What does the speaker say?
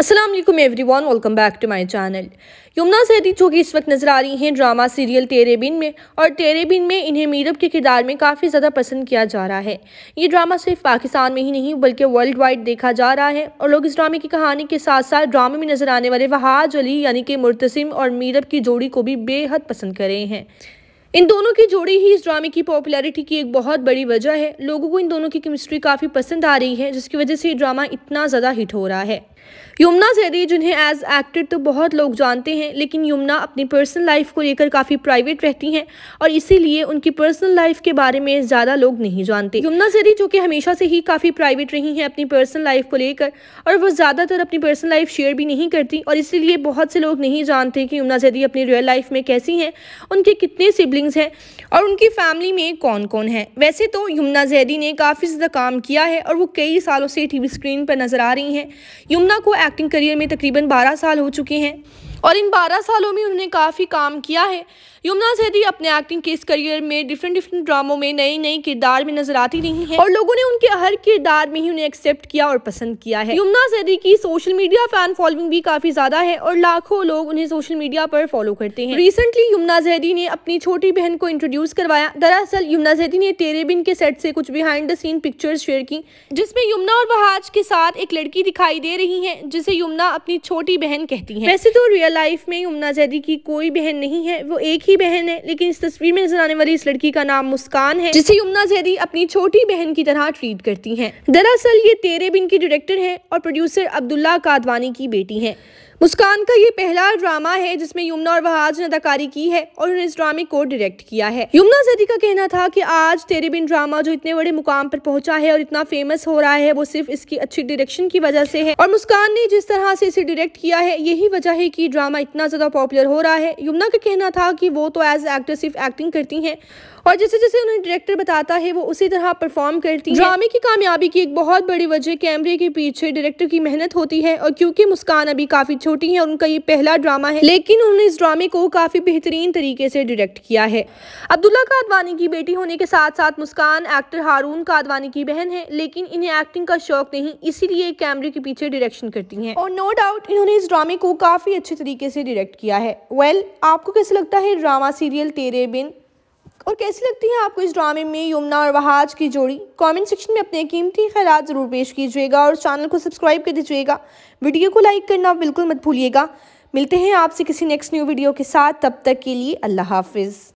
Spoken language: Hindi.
Aslam every one welcome back to my channel Yumna Zaidi जो कि इस वक्त नज़र आ रही हैं ड्रामा सीरियल तेरे बिन में और तेरे बिन में इन्हें मीरब के किरदार में काफ़ी ज़्यादा पसंद किया जा रहा है ये ड्रामा सिर्फ पाकिस्तान में ही नहीं बल्कि वर्ल्ड वाइड देखा जा रहा है और लोग इस ड्रामे की कहानी के साथ साथ ड्रामे में नज़र आने वाले वहाज अली यानी कि मुर्तसिम और मीरब की जोड़ी को भी बेहद पसंद कर रहे हैं इन दोनों की जोड़ी ही इस ड्रामे की पॉपुलैरिटी की एक बहुत बड़ी वजह है लोगों को इन दोनों की केमिस्ट्री काफ़ी पसंद आ रही है जिसकी वजह से ये ड्रामा इतना ज़्यादा हिट हो रहा है यमुना जैदी जिन्हें एज एक्टर तो बहुत लोग जानते हैं लेकिन यमुना अपनी पर्सनल लाइफ को लेकर काफ़ी प्राइवेट रहती हैं और इसीलिए उनकी पर्सनल लाइफ के बारे में ज़्यादा लोग नहीं जानते यमुना जैदी जो कि हमेशा से ही काफ़ी प्राइवेट रही हैं अपनी पर्सनल लाइफ को लेकर और वो ज़्यादातर अपनी पर्सनल लाइफ शेयर भी नहीं करती और इसीलिए बहुत से लोग नहीं जानते कि यमुना जैदी अपनी रियल लाइफ में कैसी हैं उनके कितने सिबलिंग्स हैं और उनकी फैमिली में कौन कौन है वैसे तो यमुना जैदी ने काफ़ी ज़्यादा काम किया है और वो कई सालों से टी स्क्रीन पर नज़र आ रही हैं यमुना मुन्ना को एक्टिंग करियर में तकरीबन 12 साल हो चुके हैं और इन 12 सालों में उन्होंने काफ़ी काम किया है यमुना सेठी अपने एक्टिंग के इस करियर में डिफरेंट डिफरेंट ड्रामों में नए नए किरदार में नजर आती रही हैं और लोगों ने उनके हर किरदार में ही उन्हें एक्सेप्ट किया और पसंद किया है यमुना सेठी की सोशल मीडिया फैन फॉलोइंग भी काफ़ी ज़्यादा है और लाखों लोग उन्हें सोशल मीडिया पर फॉलो करते हैं रिसेंटली यमुना जैदी ने अपनी छोटी बहन को इंट्रोड्यूस करवाया दरअसल यमुना जैदी ने तेरे बिन के सेट से कुछ behind the scene pictures share की जिसमें यमुना और बहाज के साथ एक लड़की दिखाई दे रही है जिसे यमुना अपनी छोटी बहन कहती है वैसे तो रियल रियल लाइफ में उमना जैदी की कोई बहन नहीं है वो एक ही बहन है लेकिन इस तस्वीर में नजर आने वाली इस लड़की का नाम मुस्कान है जिसे यमुना जैदी अपनी छोटी बहन की तरह ट्रीट करती है दरअसल ये तेरे बिन की डायरेक्टर है और प्रोड्यूसर अब्दुल्ला कादवानी की बेटी है मुस्कान का ये पहला ड्रामा है जिसमें यमुना और वहाज ने अदाकारी की है और उन्होंने इस ड्रामे को डायरेक्ट किया है यमुना जदी का कहना था कि आज तेरे बिन ड्रामा जो इतने बड़े मुकाम पर पहुंचा है और इतना फेमस हो रहा है वो सिर्फ इसकी अच्छी डायरेक्शन की वजह से है और मुस्कान ने जिस तरह से इसे डायरेक्ट किया है यही वजह है की ड्रामा इतना ज्यादा पॉपुलर हो रहा है यमुना का कहना था की वो तो एज एक्टर सिर्फ एक्टिंग करती है और जैसे जैसे उन्हें डायरेक्टर बताता है वो उसी तरह परफॉर्म करती है ड्रामे की कामयाबी की एक बहुत बड़ी वजह कैमरे के पीछे डायरेक्टर की मेहनत होती है और क्यूँकी मुस्कान अभी काफी छोटी हैं और उनका ये पहला ड्रामा है लेकिन उन्होंने इस ड्रामे को काफ़ी बेहतरीन तरीके से डायरेक्ट किया है अब्दुल्ला कादवानी की बेटी होने के साथ साथ मुस्कान एक्टर हारून कादवानी की बहन है लेकिन इन्हें एक्टिंग का शौक नहीं इसीलिए कैमरे के पीछे डायरेक्शन करती है और नो डाउट इन्होंने इस ड्रामे को काफ़ी अच्छे तरीके से डायरेक्ट किया है वेल आपको कैसे लगता है ड्रामा सीरियल तेरे बिन और कैसी लगती है आपको इस ड्रामे में यमुना और वहाज की जोड़ी कमेंट सेक्शन में अपने कीमती ख्याल ज़रूर पेश कीजिएगा और चैनल को सब्सक्राइब कर दीजिएगा वीडियो को लाइक करना बिल्कुल मत भूलिएगा मिलते हैं आपसे किसी नेक्स्ट न्यू वीडियो के साथ तब तक के लिए अल्लाह हाफिज़